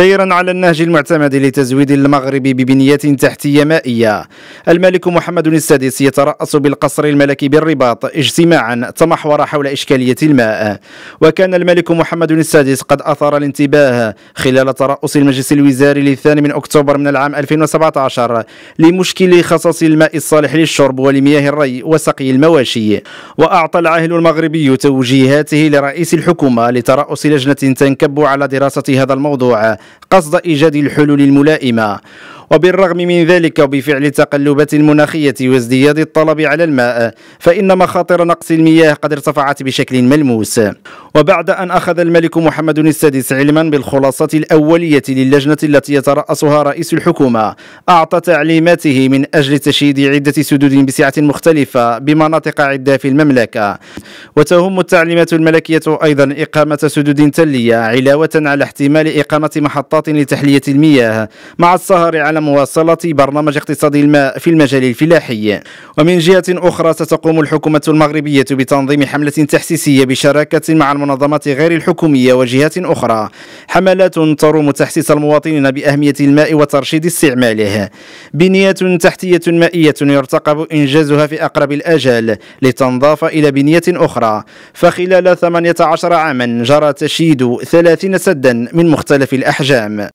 سيرا على النهج المعتمد لتزويد المغرب ببنية تحتية مائية الملك محمد السادس يترأس بالقصر الملكي بالرباط اجتماعا تمحور حول إشكالية الماء وكان الملك محمد السادس قد أثار الانتباه خلال ترأس المجلس الوزاري للثاني من أكتوبر من العام 2017 لمشكل خصص الماء الصالح للشرب ولمياه الري وسقي المواشي وأعطى العاهل المغربي توجيهاته لرئيس الحكومة لترأس لجنة تنكب على دراسة هذا الموضوع قصد إيجاد الحلول الملائمة وبالرغم من ذلك وبفعل التقلبات المناخية وازدياد الطلب على الماء فإن مخاطر نقص المياه قد ارتفعت بشكل ملموس وبعد أن أخذ الملك محمد السادس علما بالخلاصة الأولية للجنة التي يترأسها رئيس الحكومة أعطى تعليماته من أجل تشييد عدة سدود بسعة مختلفة بمناطق عدة في المملكة وتهم التعليمات الملكية أيضا إقامة سدود تلية علاوة على احتمال إقامة محطات لتحلية المياه مع السهر على مواصلة برنامج اقتصاد الماء في المجال الفلاحي ومن جهة أخرى ستقوم الحكومة المغربية بتنظيم حملة تحسيسية بشراكة مع المنظمات غير الحكومية وجهات أخرى حملات تروم تحسيس المواطنين بأهمية الماء وترشيد استعماله بنية تحتية مائية يرتقب إنجازها في أقرب الآجال لتنضاف إلى بنية أخرى فخلال 18 عاما جرى تشييد 30 سدا من مختلف الأحجام